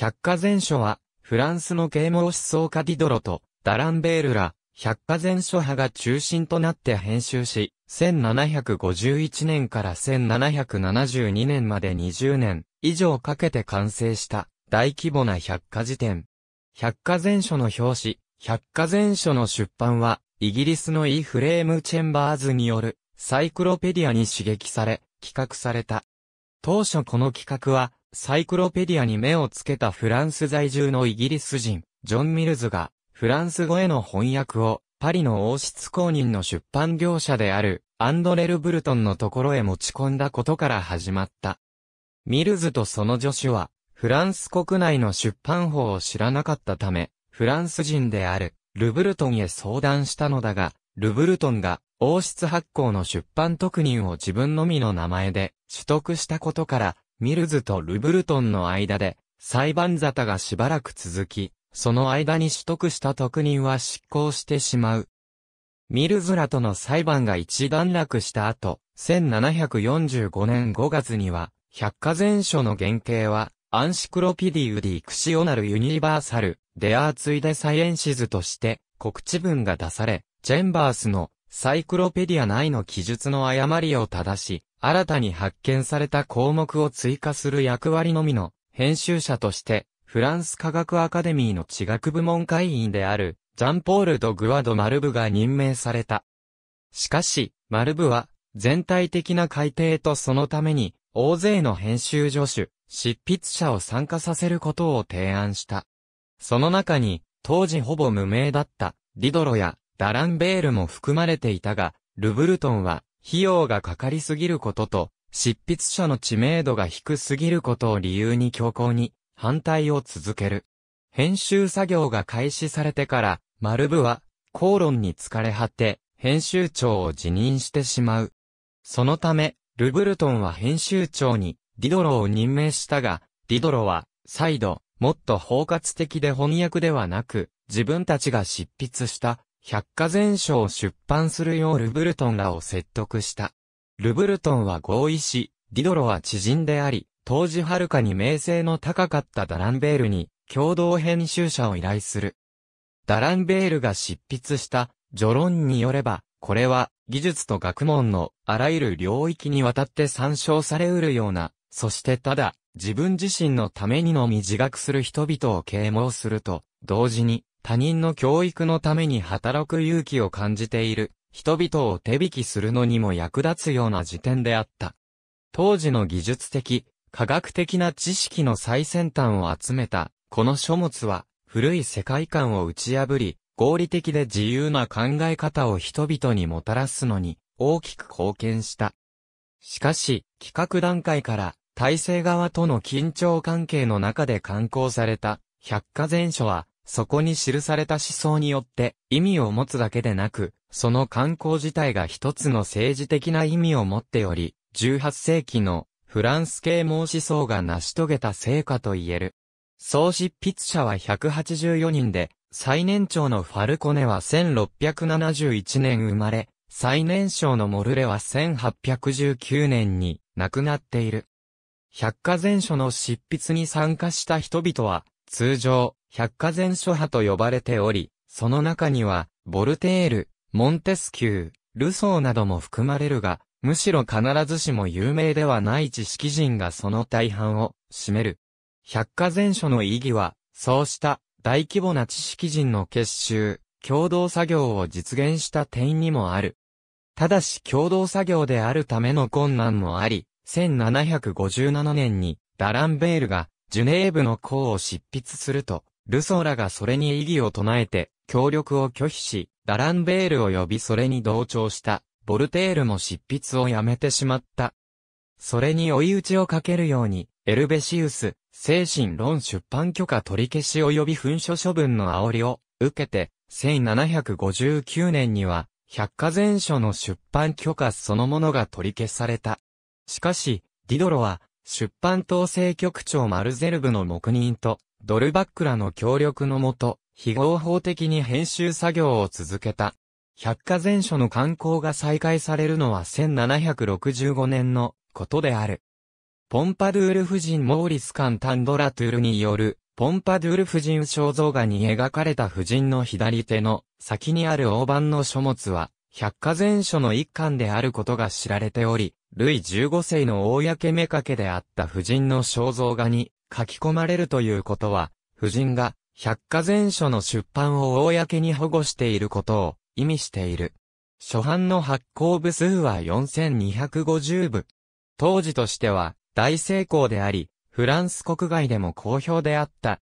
百科全書は、フランスの啓蒙思想家ディドロと、ダランベールら、百科全書派が中心となって編集し、1751年から1772年まで20年以上かけて完成した大規模な百科辞典。百科全書の表紙、百科全書の出版は、イギリスの E フレーム・チェンバーズによるサイクロペディアに刺激され、企画された。当初この企画は、サイクロペディアに目をつけたフランス在住のイギリス人、ジョン・ミルズが、フランス語への翻訳を、パリの王室公認の出版業者である、アンドレル・ブルトンのところへ持ち込んだことから始まった。ミルズとその助手は、フランス国内の出版法を知らなかったため、フランス人である、ルブルトンへ相談したのだが、ルブルトンが、王室発行の出版特任を自分のみの名前で取得したことから、ミルズとルブルトンの間で、裁判沙汰がしばらく続き、その間に取得した特任は執行してしまう。ミルズらとの裁判が一段落した後、1745年5月には、百科全書の原型は、アンシクロピディウディクシオナルユニバーサル、デアーツイデサイエンシズとして、告知文が出され、チェンバースのサイクロペディア内の記述の誤りを正し、新たに発見された項目を追加する役割のみの編集者として、フランス科学アカデミーの地学部門会員である、ジャンポール・ド・グワド・マルブが任命された。しかし、マルブは、全体的な改定とそのために、大勢の編集助手、執筆者を参加させることを提案した。その中に、当時ほぼ無名だった、ディドロや、ダランベールも含まれていたが、ルブルトンは、費用がかかりすぎることと、執筆者の知名度が低すぎることを理由に強行に反対を続ける。編集作業が開始されてから、丸部は、口論に疲れ果て、編集長を辞任してしまう。そのため、ルブルトンは編集長に、ディドロを任命したが、ディドロは、再度、もっと包括的で翻訳ではなく、自分たちが執筆した百科全書を出版するようルブルトンらを説得した。ルブルトンは合意し、ディドロは知人であり、当時はるかに名声の高かったダランベールに共同編集者を依頼する。ダランベールが執筆した序論によれば、これは技術と学問のあらゆる領域にわたって参照されうるような、そしてただ自分自身のためにのみ自学する人々を啓蒙すると、同時に他人の教育のために働く勇気を感じている人々を手引きするのにも役立つような時点であった。当時の技術的、科学的な知識の最先端を集めた、この書物は、古い世界観を打ち破り、合理的で自由な考え方を人々にもたらすのに、大きく貢献した。しかし、企画段階から、体制側との緊張関係の中で刊行された、百科全書は、そこに記された思想によって意味を持つだけでなく、その観光自体が一つの政治的な意味を持っており、18世紀のフランス啓蒙思想が成し遂げた成果と言える。総執筆者は184人で、最年長のファルコネは1671年生まれ、最年少のモルレは1819年に亡くなっている。百科全書の執筆に参加した人々は、通常、百科全書派と呼ばれており、その中には、ボルテール、モンテスキュー、ルソーなども含まれるが、むしろ必ずしも有名ではない知識人がその大半を占める。百科全書の意義は、そうした大規模な知識人の結集、共同作業を実現した点にもある。ただし共同作業であるための困難もあり、1757年にダランベールがジュネーブの項を執筆すると、ルソーらがそれに異議を唱えて、協力を拒否し、ダランベールを呼びそれに同調した、ボルテールも執筆をやめてしまった。それに追い打ちをかけるように、エルベシウス、精神論出版許可取り消し及び噴書処分の煽りを受けて、1759年には、百科全書の出版許可そのものが取り消された。しかし、ディドロは、出版統制局長マルゼルブの黙認と、ドルバックらの協力のもと、非合法的に編集作業を続けた。百科全書の刊行が再開されるのは1765年のことである。ポンパドゥール夫人モーリス・カン・タンドラトゥールによる、ポンパドゥール夫人肖像画に描かれた夫人の左手の先にある大判の書物は、百科全書の一巻であることが知られており、ルイ15世の公目かけであった夫人の肖像画に書き込まれるということは、夫人が百科全書の出版を公に保護していることを意味している。初版の発行部数は4250部。当時としては大成功であり、フランス国外でも好評であった。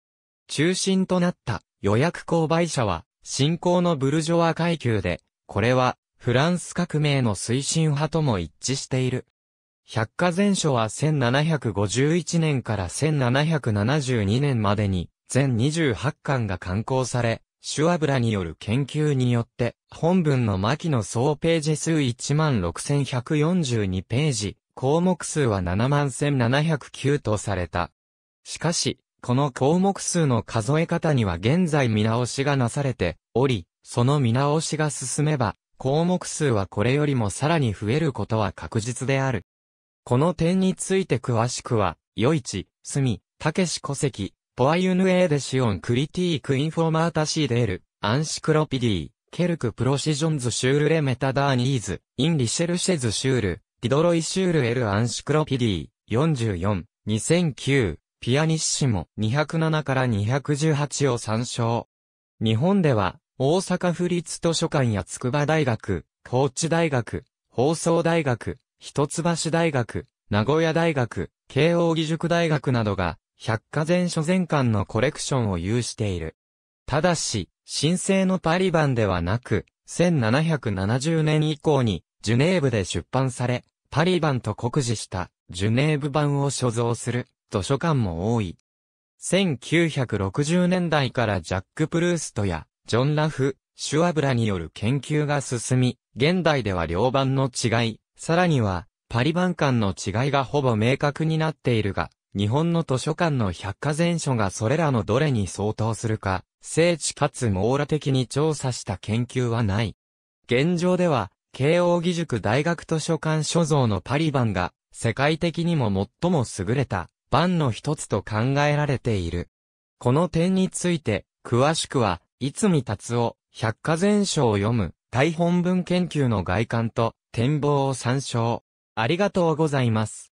中心となった予約購買者は、新興のブルジョワ階級で、これはフランス革命の推進派とも一致している。百科全書は1751年から1772年までに全28巻が刊行され、シュアブラによる研究によって本文の巻の総ページ数16,142ページ、項目数は71,709とされた。しかし、この項目数の数え方には現在見直しがなされており、その見直しが進めば、項目数はこれよりもさらに増えることは確実である。この点について詳しくは、余市、隅、武志戸籍、ポアユヌエーデシオンクリティークインフォーマータシーデール、アンシクロピディケルクプロシジョンズシュールレメタダーニーズ、インリシェルシェズシュール、ディドロイシュールエルアンシクロピディ44、2009、ピアニッシモ207から218を参照。日本では、大阪府立図書館や筑波大学、高知大学、放送大学、一橋大学、名古屋大学、慶応義塾大学などが、百科全書全館のコレクションを有している。ただし、新生のパリ版ではなく、1770年以降に、ジュネーブで出版され、パリ版と酷似した、ジュネーブ版を所蔵する、図書館も多い。1960年代からジャック・プルーストや、ジョン・ラフ、シュアブラによる研究が進み、現代では両版の違い、さらには、パリ版間の違いがほぼ明確になっているが、日本の図書館の百科全書がそれらのどれに相当するか、精緻かつ網羅的に調査した研究はない。現状では、慶応義塾大学図書館所蔵のパリ版が、世界的にも最も優れた版の一つと考えられている。この点について、詳しくは、いつみ達夫、百科全書を読む、大本文研究の外観と、展望を参照。ありがとうございます。